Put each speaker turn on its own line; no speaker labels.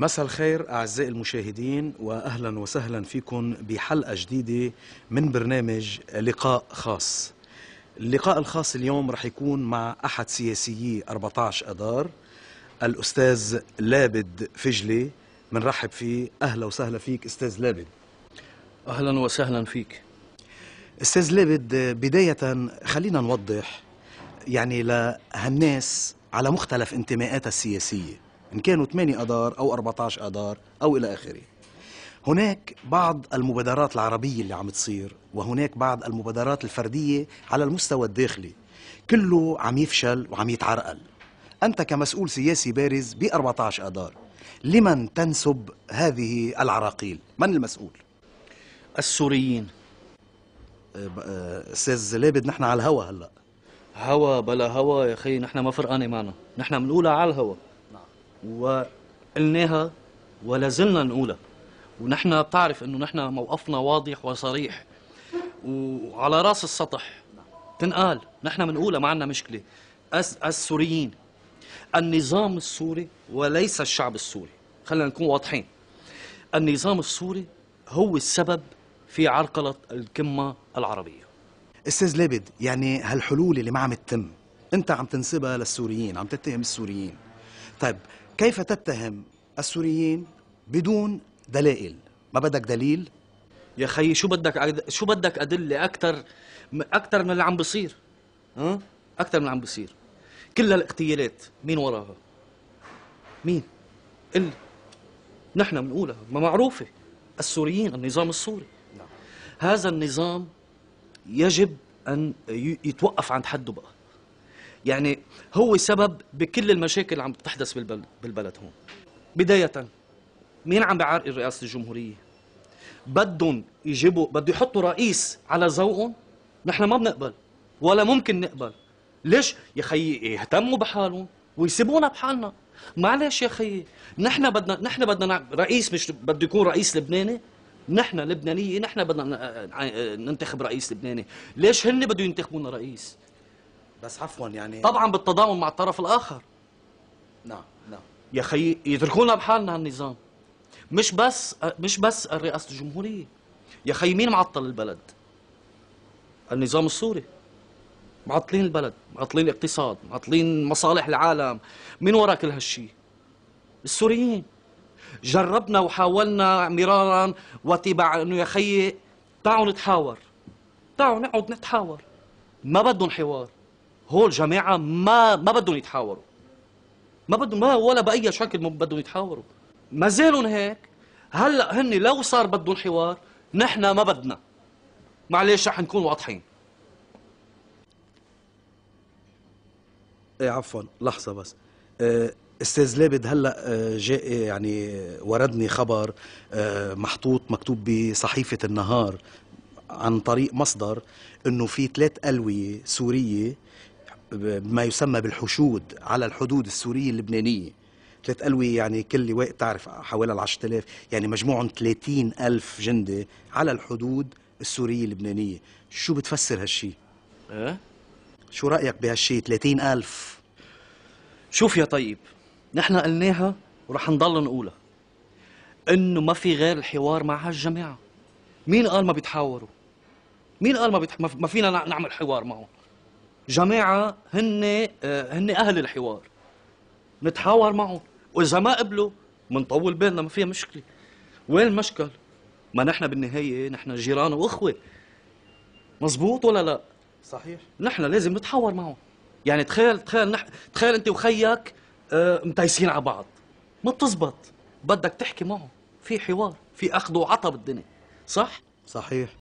مساء الخير أعزائي المشاهدين وأهلا وسهلا فيكم بحلقة جديدة من برنامج لقاء خاص اللقاء الخاص اليوم رح يكون مع أحد سياسيي 14 أدار الأستاذ لابد فجلي منرحب فيه أهلا وسهلا فيك أستاذ لابد أهلا وسهلا فيك أستاذ لابد بداية خلينا نوضح يعني لهالناس على مختلف انتماءاتها السياسيه إن كانوا 8 أذار أو 14 أذار أو إلى آخره هناك بعض المبادرات العربية اللي عم تصير وهناك بعض المبادرات الفردية على المستوى الداخلي كله عم يفشل وعم يتعرقل أنت كمسؤول سياسي بارز ب 14 أذار لمن تنسب هذه
العراقيل؟ من المسؤول؟ السوريين أه، أه، استاذ لابد نحن على الهوا هلا هوا بلا هوا يا اخي نحن ما فرقانه معنا نحن منقولها على الهوا وقلناها ولا زلنا نقولها ونحن بتعرف انه نحن موقفنا واضح وصريح وعلى راس السطح تنقال نحن بنقولها ما عندنا مشكله أس السوريين النظام السوري وليس الشعب السوري خلينا نكون واضحين النظام السوري هو السبب في عرقلة القمة العربية
استاذ لابد يعني هالحلول اللي ما عم تتم انت عم تنسبها للسوريين عم تتهم السوريين طيب كيف تتهم السوريين بدون
دلائل ما بدك دليل يا خيي شو بدك أد... شو بدك ادله اكثر اكثر من اللي عم بصير ها اكثر من اللي عم بصير كل الاغتيالات مين وراها مين قل نحن بنقولها ما معروفه السوريين النظام السوري نعم. هذا النظام يجب ان يتوقف عند حده بقى يعني هو سبب بكل المشاكل اللي عم تحدث بالبلد, هون بداية مين عم بيعرقل رئاسة الجمهورية بدهم يجيبوا بده يحطوا رئيس على ذوقهم نحن ما بنقبل ولا ممكن نقبل ليش يا خيي يهتموا بحالهم ويسيبونا بحالنا معلش يا خيي نحن بدنا نحن بدنا رئيس مش بده يكون رئيس لبناني نحن لبنانيه نحن بدنا ننتخب رئيس لبناني ليش هن بده ينتخبونا رئيس
بس عفوا يعني طبعا
بالتضامن مع الطرف الاخر نعم نعم يا خيي يتركونا بحالنا هالنظام مش بس مش بس رئاسه الجمهوريه يا خيي مين معطل البلد النظام السوري معطلين البلد معطلين الاقتصاد معطلين مصالح العالم مين وراء كل هالشيء السوريين جربنا وحاولنا مرارا وتبع انه يا خيي تعالوا نتحاور تعالوا نقعد نتحاور ما بدهم حوار هول جماعه ما ما بدهم يتحاوروا ما بدهم ما ولا باي شكل بدهم يتحاوروا ما زالوا هيك هلا هن لو صار بدهم حوار نحن ما بدنا معلش رح نكون واضحين
ايه عفوا لحظه بس إيه، استاذ لابد هلا إيه، جاء يعني وردني خبر إيه، محطوط مكتوب بصحيفه النهار عن طريق مصدر انه في ثلاث الويه سوريه بما يسمى بالحشود على الحدود السورية اللبنانية ثلاث ألوية يعني كل لواء تعرف حوالي العشرة آلاف يعني مجموعهم ثلاثين ألف جندي على الحدود السورية اللبنانية شو بتفسر
هالشي؟ أه؟ شو رأيك بهالشي ثلاثين ألف؟ شوف يا طيب نحن قلناها ورح نضل نقولها انه ما في غير الحوار مع هالجماعه مين قال ما بيتحاوروا مين قال ما, بيتح... ما فينا نعمل حوار معهم جماعه هن آه، هن اهل الحوار نتحاور معهم واذا ما قبلوا منطول بالنا ما فيها مشكله وين المشكل ما نحن بالنهايه نحن جيران واخوه مزبوط ولا لا صحيح نحن لازم نتحاور معهم يعني تخيل تخيل نح... تخيل انت وخيك آه متايسين على بعض ما بتزبط بدك تحكي معه في حوار في اخذ وعطى بالدنيا صح صحيح